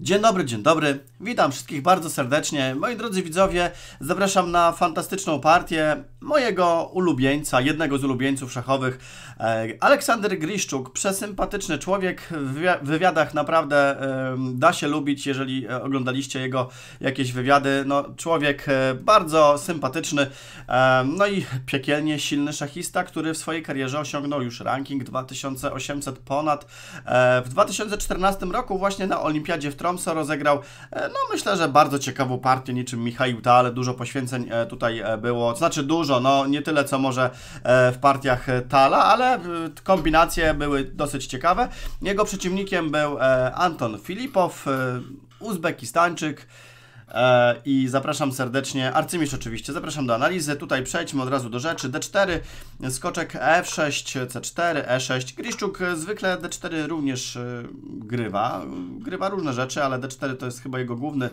Dzień dobry, dzień dobry. Witam wszystkich bardzo serdecznie. Moi drodzy widzowie, zapraszam na fantastyczną partię mojego ulubieńca, jednego z ulubieńców szachowych, e, Aleksander Griszczuk. Przesympatyczny człowiek, w wywiadach naprawdę da się lubić, jeżeli e, oglądaliście jego jakieś wywiady. No, człowiek e, bardzo sympatyczny, no i piekielnie silny szachista, który w swojej karierze osiągnął już ranking 2800 ponad. W 2014 roku właśnie na Olimpiadzie w Trondheim Tromso rozegrał. E, no myślę, że bardzo ciekawą partię, niczym Michał Ta, ale dużo poświęceń e, tutaj e, było. znaczy dużo, no nie tyle co może w partiach Tala, ale kombinacje były dosyć ciekawe. Jego przeciwnikiem był Anton Filipow, Uzbekistańczyk. E, i zapraszam serdecznie, arcymistrz oczywiście, zapraszam do analizy, tutaj przejdźmy od razu do rzeczy, d4, skoczek f6, c4, e6, Griszczuk zwykle d4 również e, grywa, grywa różne rzeczy, ale d4 to jest chyba jego główny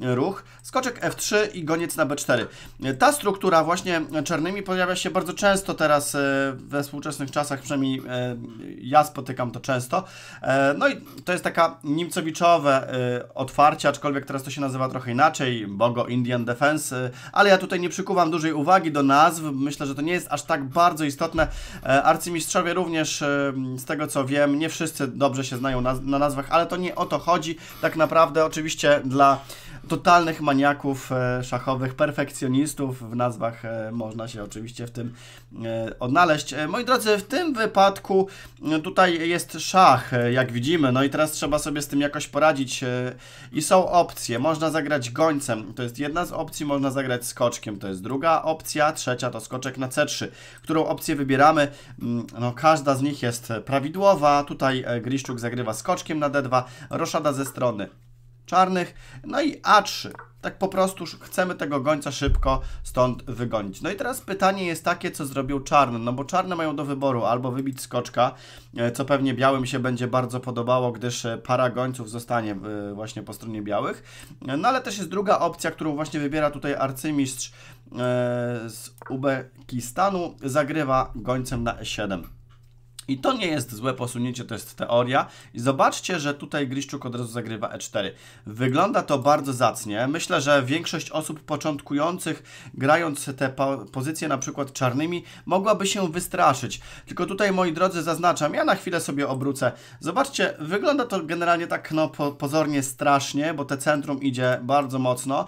ruch, skoczek F3 i goniec na B4. Ta struktura właśnie czarnymi pojawia się bardzo często teraz e, we współczesnych czasach, przynajmniej e, ja spotykam to często. E, no i to jest taka nimcowiczowe otwarcie, aczkolwiek teraz to się nazywa trochę inaczej, Bogo Indian Defense, ale ja tutaj nie przykuwam dużej uwagi do nazw, myślę, że to nie jest aż tak bardzo istotne. Arcymistrzowie również, z tego co wiem, nie wszyscy dobrze się znają na, na nazwach, ale to nie o to chodzi. Tak naprawdę oczywiście dla totalnych maniaków e, szachowych, perfekcjonistów. W nazwach e, można się oczywiście w tym e, odnaleźć. Moi drodzy, w tym wypadku tutaj jest szach, jak widzimy, no i teraz trzeba sobie z tym jakoś poradzić. I są opcje. Można zagrać gońcem, to jest jedna z opcji, można zagrać skoczkiem, to jest druga opcja, trzecia to skoczek na C3, którą opcję wybieramy. Mm, no, każda z nich jest prawidłowa. Tutaj Griszczuk zagrywa skoczkiem na D2, roszada ze strony czarnych. No i A3. Tak po prostu chcemy tego gońca szybko stąd wygonić. No i teraz pytanie jest takie, co zrobił czarny, no bo czarne mają do wyboru albo wybić skoczka, e, co pewnie białym się będzie bardzo podobało, gdyż e, para gońców zostanie e, właśnie po stronie białych. No ale też jest druga opcja, którą właśnie wybiera tutaj arcymistrz z Ubekistanu, zagrywa gońcem na E7. I to nie jest złe posunięcie, to jest teoria. I zobaczcie, że tutaj Griszczuk od razu zagrywa E4. Wygląda to bardzo zacnie. Myślę, że większość osób początkujących, grając te po pozycje na przykład czarnymi, mogłaby się wystraszyć. Tylko tutaj, moi drodzy, zaznaczam, ja na chwilę sobie obrócę. Zobaczcie, wygląda to generalnie tak no, po pozornie strasznie, bo te centrum idzie bardzo mocno,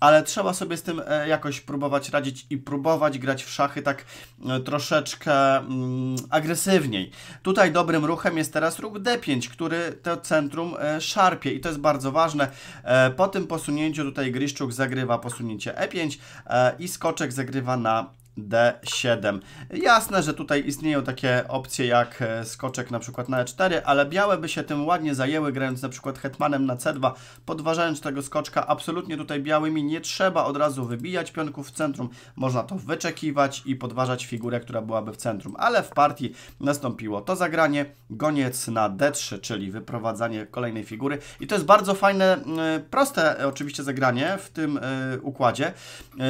ale trzeba sobie z tym e, jakoś próbować radzić i próbować grać w szachy tak e, troszeczkę mm, agresywnie Tutaj dobrym ruchem jest teraz ruch D5, który to centrum e, szarpie i to jest bardzo ważne. E, po tym posunięciu tutaj Griszczuk zagrywa posunięcie E5 e, i skoczek zagrywa na D7. Jasne, że tutaj istnieją takie opcje jak e, skoczek na przykład na E4, ale białe by się tym ładnie zajęły, grając na przykład hetmanem na C2, podważając tego skoczka. Absolutnie tutaj białymi nie trzeba od razu wybijać pionków w centrum. Można to wyczekiwać i podważać figurę, która byłaby w centrum. Ale w partii nastąpiło to zagranie, goniec na D3, czyli wyprowadzanie kolejnej figury. I to jest bardzo fajne, e, proste oczywiście zagranie w tym e, układzie,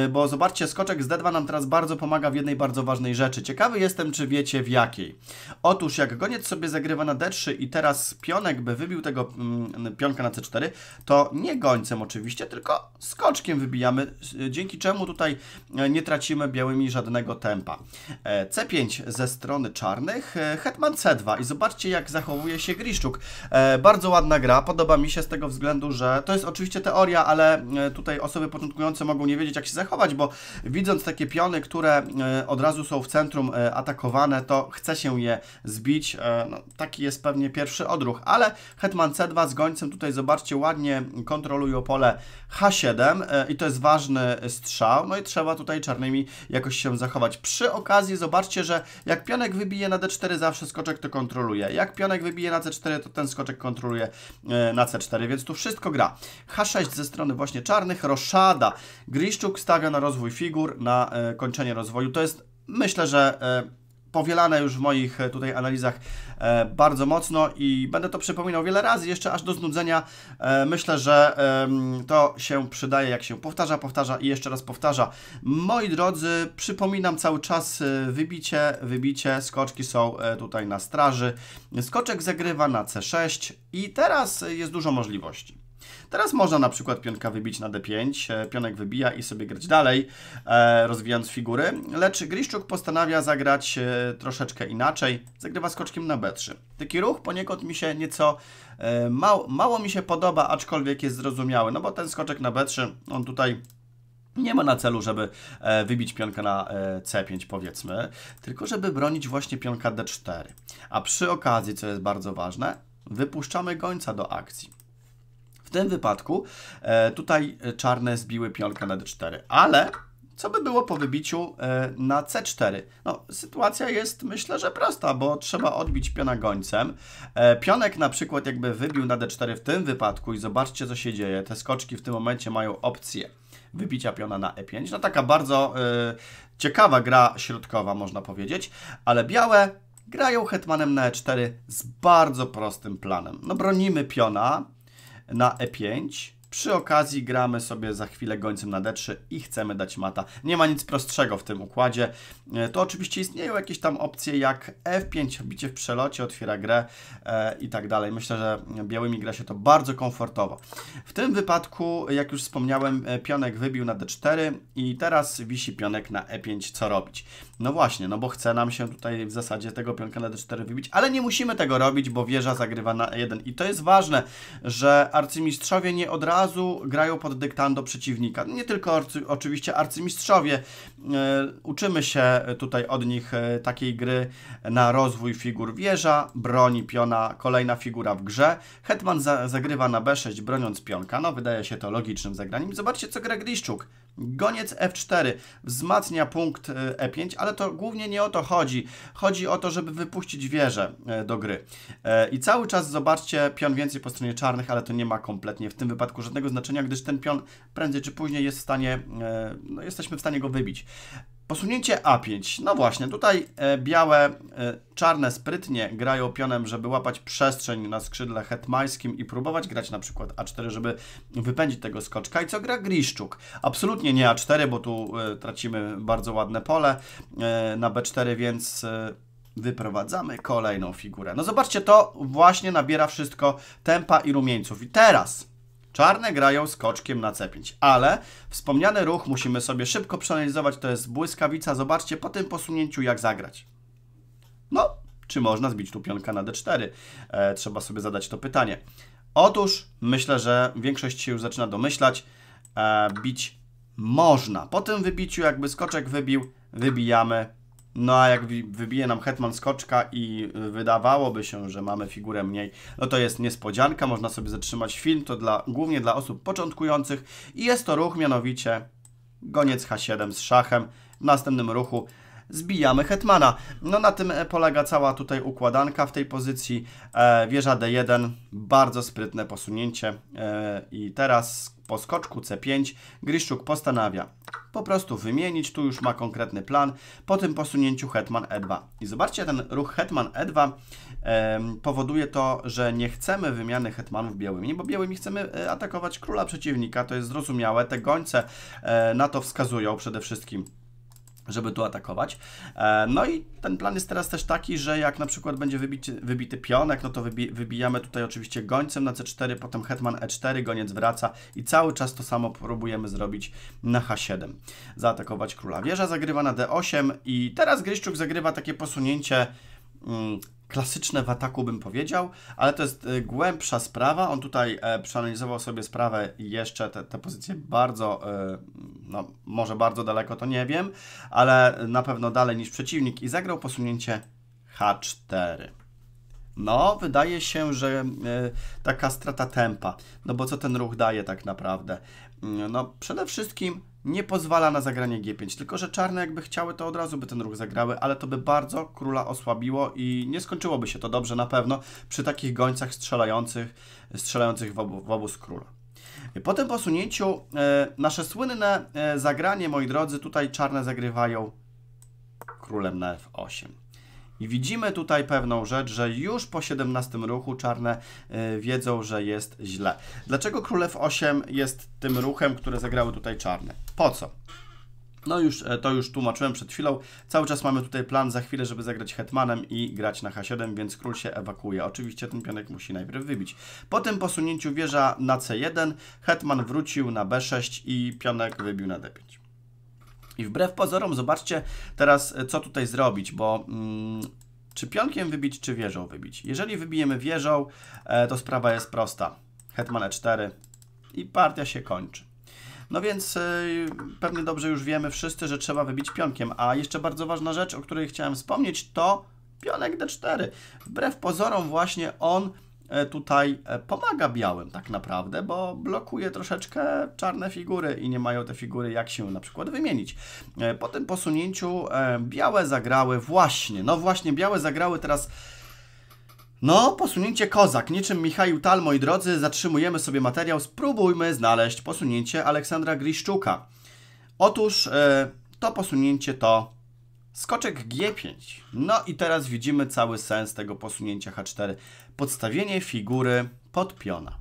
bo zobaczcie, skoczek z D2 nam teraz bardzo pomaga w jednej bardzo ważnej rzeczy. Ciekawy jestem, czy wiecie w jakiej. Otóż jak goniec sobie zagrywa na d3 i teraz pionek by wybił tego mm, pionka na c4, to nie gońcem oczywiście, tylko skoczkiem wybijamy, y, dzięki czemu tutaj e, nie tracimy białymi żadnego tempa. E, C5 ze strony czarnych, e, hetman c2 i zobaczcie jak zachowuje się Griszczuk. Bardzo ładna gra, podoba mi się z tego względu, że to jest oczywiście teoria, ale tutaj osoby początkujące mogą nie wiedzieć jak się zachować, bo widząc takie piony, które które e, od razu są w centrum e, atakowane, to chce się je zbić. E, no, taki jest pewnie pierwszy odruch, ale Hetman C2 z gońcem tutaj zobaczcie ładnie kontrolują pole H7 i to jest ważny strzał. No i trzeba tutaj czarnymi jakoś się zachować. Przy okazji zobaczcie, że jak pionek wybije na D4 zawsze skoczek to kontroluje. Jak pionek wybije na C4 to ten skoczek kontroluje na C4, więc tu wszystko gra. H6 ze strony właśnie czarnych, roszada. Griszczuk stawia na rozwój figur, na kończenie przyspieszenie rozwoju. To jest, myślę, że e, powielane już w moich e, tutaj analizach e, bardzo mocno i będę to przypominał wiele razy, jeszcze aż do znudzenia. Myślę, że to się przydaje, jak się powtarza, powtarza i jeszcze raz powtarza. Moi drodzy, przypominam cały czas wybicie, wybicie, skoczki są tutaj na straży. Skoczek zagrywa na C6 i teraz jest dużo możliwości. Teraz można na przykład pionka wybić na d5, e, pionek wybija i sobie grać dalej, e, rozwijając figury, lecz Griszczuk postanawia zagrać e, troszeczkę inaczej, zagrywa skoczkiem na b3. Taki ruch poniekąd mi się nieco mało, mało mi się podoba, aczkolwiek jest zrozumiały, no bo ten skoczek na b3, on tutaj nie ma na celu, żeby wybić pionka na C5 powiedzmy, tylko żeby bronić właśnie pionka D4. A przy okazji, co jest bardzo ważne, wypuszczamy gońca do akcji. W tym wypadku e, tutaj e, czarne zbiły pionka na d4, ale co by było po wybiciu e, na c4? No, sytuacja jest myślę, że prosta, bo trzeba odbić piona gońcem. E, pionek na przykład jakby wybił na d4 w tym wypadku i zobaczcie co się dzieje. Te skoczki w tym momencie mają opcję wybicia piona na e5. No taka bardzo e, ciekawa gra środkowa, można powiedzieć, ale białe grają hetmanem na e4 z bardzo prostym planem. No bronimy piona, na E5 przy okazji gramy sobie za chwilę gońcem na d3 i chcemy dać mata. Nie ma nic prostszego w tym układzie. E, to oczywiście istnieją jakieś tam opcje jak f5, bicie w przelocie, otwiera grę e, i tak dalej. Myślę, że białymi gra się to bardzo komfortowo. W tym wypadku, jak już wspomniałem, e, pionek wybił na d4 i teraz wisi pionek na e5. Co robić? No właśnie, no bo chce nam się tutaj w zasadzie tego pionka na d4 wybić, ale nie musimy tego robić, bo wieża zagrywa na 1 i to jest ważne, że arcymistrzowie nie od razu razu grają pod dyktando przeciwnika. Nie tylko arcy, oczywiście arcymistrzowie. E, uczymy się tutaj od nich e, takiej gry na rozwój figur wieża, broni, piona, kolejna figura w grze. Hetman za, zagrywa na B6 broniąc pionka. No wydaje się to logicznym zagraniem. Zobaczcie co gra Griszczuk. Goniec F4 wzmacnia punkt E5, e ale to głównie nie o to chodzi. Chodzi o to, żeby wypuścić wieżę do gry. I cały czas zobaczcie pion więcej po stronie czarnych, ale to nie ma kompletnie w tym wypadku żadnego znaczenia, gdyż ten pion prędzej czy później jest w stanie, e, no, jesteśmy w stanie go wybić. Posunięcie A5. No właśnie, tutaj e, białe, e, czarne sprytnie grają pionem, żeby łapać przestrzeń na skrzydle hetmańskim i próbować grać na przykład A4, żeby wypędzić tego skoczka. I co gra Griszczuk? Absolutnie nie A4, bo tu tracimy bardzo ładne pole na B4, więc wyprowadzamy kolejną figurę. No zobaczcie, to właśnie nabiera wszystko tempa i rumieńców. I teraz Czarne grają skoczkiem na C5, ale wspomniany ruch musimy sobie szybko przeanalizować, to jest błyskawica. Zobaczcie po tym posunięciu jak zagrać. No, czy można zbić tu pionka na D4? E, trzeba sobie zadać to pytanie. Otóż myślę, że większość się już zaczyna domyślać. E, bić można. Po tym wybiciu jakby skoczek wybił, wybijamy no a jak wybije nam Hetman skoczka i y, wydawałoby się, że mamy figurę mniej, no to jest niespodzianka, można sobie zatrzymać film, to dla, głównie dla osób początkujących i jest to ruch mianowicie goniec H7 z szachem. W następnym ruchu zbijamy Hetmana. No na tym e, polega cała tutaj układanka w tej pozycji. E, wieża D1, bardzo sprytne posunięcie e, i teraz po skoczku C5 Griszczuk postanawia po prostu wymienić, tu już ma konkretny plan, po tym posunięciu hetman E2. I zobaczcie, ten ruch hetman E2 e, powoduje to, że nie chcemy wymiany hetmanów białymi, bo białymi chcemy e, atakować króla przeciwnika, to jest zrozumiałe, te gońce e, na to wskazują przede wszystkim żeby tu atakować. E, no i ten plan jest teraz też taki, że jak na przykład będzie wybicie, wybity pionek, no to wybi wybijamy tutaj oczywiście gońcem na c4, potem hetman e4, goniec wraca i cały czas to samo próbujemy zrobić na h7. Zaatakować króla wieża, zagrywa na d8 i teraz Gryszczuk zagrywa takie posunięcie mm, klasyczne w ataku, bym powiedział, ale to jest y, głębsza sprawa. On tutaj e, przeanalizował sobie sprawę i jeszcze te, te pozycje bardzo, y, no może bardzo daleko, to nie wiem, ale na pewno dalej niż przeciwnik i zagrał posunięcie H4. No, wydaje się, że y, taka strata tempa, no bo co ten ruch daje tak naprawdę? No, przede wszystkim nie pozwala na zagranie G5, tylko że czarne jakby chciały, to od razu by ten ruch zagrały, ale to by bardzo króla osłabiło i nie skończyłoby się to dobrze na pewno przy takich gońcach strzelających, strzelających w, obu, w obóz króla. Po tym posunięciu e, nasze słynne e, zagranie, moi drodzy, tutaj czarne zagrywają królem na F8. I widzimy tutaj pewną rzecz, że już po 17 ruchu czarne y, wiedzą, że jest źle. Dlaczego król f8 jest tym ruchem, które zagrały tutaj czarne? Po co? No już, e, to już tłumaczyłem przed chwilą. Cały czas mamy tutaj plan za chwilę, żeby zagrać hetmanem i grać na h7, więc król się ewakuuje. Oczywiście ten pionek musi najpierw wybić. Po tym posunięciu wieża na c1, hetman wrócił na b6 i pionek wybił na d5. I wbrew pozorom, zobaczcie teraz, e, co tutaj zrobić, bo mm, czy pionkiem wybić, czy wieżą wybić. Jeżeli wybijemy wieżą, e, to sprawa jest prosta. Hetman e4 i partia się kończy. No więc e, pewnie dobrze już wiemy wszyscy, że trzeba wybić pionkiem. A jeszcze bardzo ważna rzecz, o której chciałem wspomnieć, to pionek d4. Wbrew pozorom właśnie on E, tutaj e, pomaga białym tak naprawdę, bo blokuje troszeczkę czarne figury i nie mają te figury jak się na przykład wymienić. E, po tym posunięciu białe zagrały właśnie, no właśnie białe zagrały teraz no, posunięcie Kozak. Niczym Michał Tal, moi drodzy, zatrzymujemy sobie materiał. Spróbujmy znaleźć posunięcie Aleksandra Griszczuka. Otóż to posunięcie to Skoczek G5. No i teraz widzimy cały sens tego posunięcia H4. Podstawienie figury pod piona.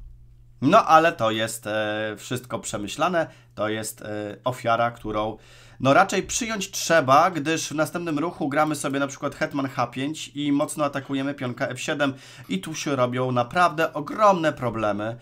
No ale to jest e, wszystko przemyślane, to jest e, ofiara, którą no raczej przyjąć trzeba, gdyż w następnym ruchu gramy sobie na przykład hetman h5 i mocno atakujemy pionka f7 i tu się robią naprawdę ogromne problemy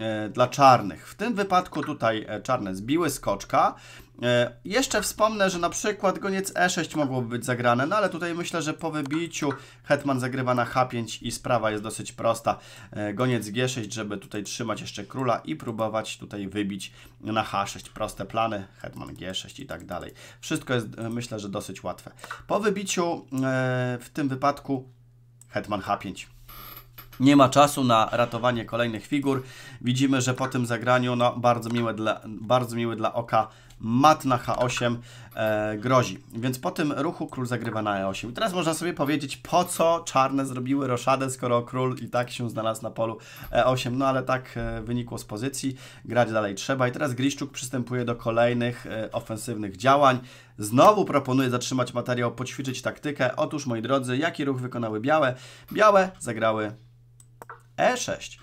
e, dla czarnych. W tym wypadku tutaj e, czarne zbiły skoczka, E, jeszcze wspomnę, że na przykład goniec e6 mogłoby być zagrane, no ale tutaj myślę, że po wybiciu hetman zagrywa na h5 i sprawa jest dosyć prosta. E, goniec g6, żeby tutaj trzymać jeszcze króla i próbować tutaj wybić na h6. Proste plany, hetman g6 i tak dalej. Wszystko jest e, myślę, że dosyć łatwe. Po wybiciu w tym wypadku hetman h5. Nie ma czasu na ratowanie kolejnych figur. Widzimy, że po tym zagraniu, no bardzo miły dla, bardzo miłe dla oka mat na H8 e, grozi. Więc po tym ruchu król zagrywa na E8. I teraz można sobie powiedzieć, po co czarne zrobiły roszadę, skoro król i tak się znalazł na polu E8. No ale tak e, wynikło z pozycji, grać dalej trzeba. I teraz Griszczuk przystępuje do kolejnych e, ofensywnych działań. Znowu proponuję zatrzymać materiał, poćwiczyć taktykę. Otóż, moi drodzy, jaki ruch wykonały białe? Białe zagrały E6.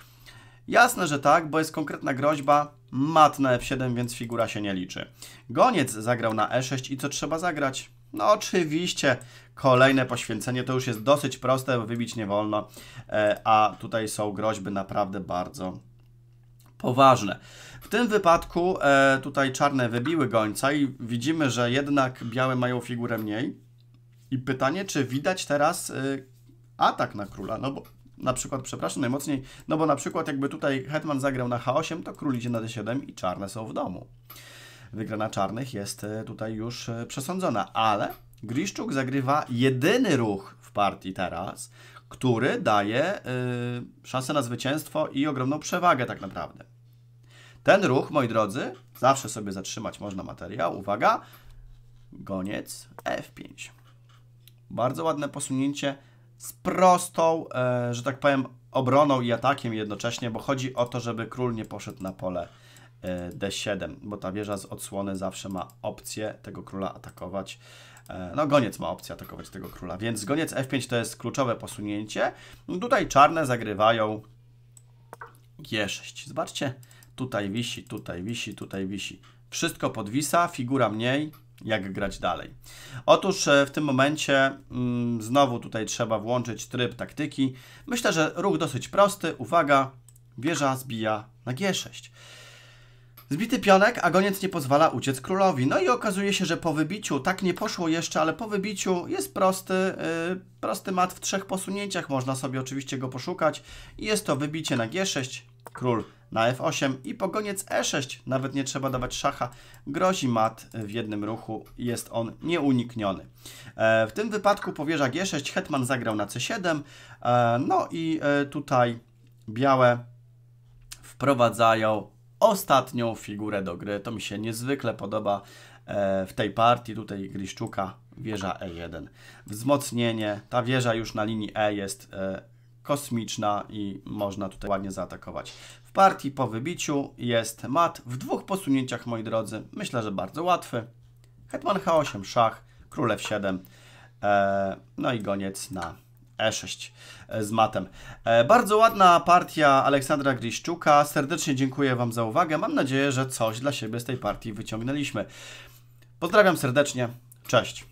Jasne, że tak, bo jest konkretna groźba, mat na F7, więc figura się nie liczy. Goniec zagrał na E6 i co trzeba zagrać? No oczywiście, kolejne poświęcenie to już jest dosyć proste, wybić nie wolno, e, a tutaj są groźby naprawdę bardzo poważne. W tym wypadku e, tutaj czarne wybiły gońca i widzimy, że jednak białe mają figurę mniej. I pytanie, czy widać teraz e, atak na króla, no bo na przykład, przepraszam najmocniej, no bo na przykład jakby tutaj hetman zagrał na h8, to król idzie na d7 i czarne są w domu. Wygrana czarnych jest e, tutaj już e, przesądzona, ale Griszczuk zagrywa jedyny ruch w partii teraz, który daje yy, szansę na zwycięstwo i ogromną przewagę tak naprawdę. Ten ruch, moi drodzy, zawsze sobie zatrzymać można materiał. Uwaga, goniec F5. Bardzo ładne posunięcie z prostą, e, że tak powiem, obroną i atakiem jednocześnie, bo chodzi o to, żeby król nie poszedł na pole e, d7, bo ta wieża z odsłony zawsze ma opcję tego króla atakować. E, no, goniec ma opcję atakować tego króla, więc goniec f5 to jest kluczowe posunięcie. No, tutaj czarne zagrywają g6. Zobaczcie, tutaj wisi, tutaj wisi, tutaj wisi. Wszystko podwisa, figura mniej, jak grać dalej. Otóż e, w tym momencie mm, znowu tutaj trzeba włączyć tryb taktyki. Myślę, że ruch dosyć prosty. Uwaga, wieża zbija na G6. Zbity pionek, a goniec nie pozwala uciec królowi. No i okazuje się, że po wybiciu, tak nie poszło jeszcze, ale po wybiciu jest prosty, yy, prosty mat w trzech posunięciach. Można sobie oczywiście go poszukać. jest to wybicie na G6, Król na f8 i pogoniec e6. Nawet nie trzeba dawać szacha. Grozi mat w jednym ruchu. Jest on nieunikniony. E, w tym wypadku powierza g6. Hetman zagrał na c7. E, no i e, tutaj białe wprowadzają ostatnią figurę do gry. To mi się niezwykle podoba w tej partii. Tutaj Griszczuka wieża E1. Wzmocnienie, ta wieża już na linii E jest kosmiczna i można tutaj ładnie zaatakować. W partii po wybiciu jest mat w dwóch posunięciach, moi drodzy. Myślę, że bardzo łatwy. Hetman H8, szach, król F7, e, no i goniec na E6 e, z matem. E, bardzo ładna partia Aleksandra Griszczuka. Serdecznie dziękuję Wam za uwagę. Mam nadzieję, że coś dla siebie z tej partii wyciągnęliśmy. Pozdrawiam serdecznie. Cześć.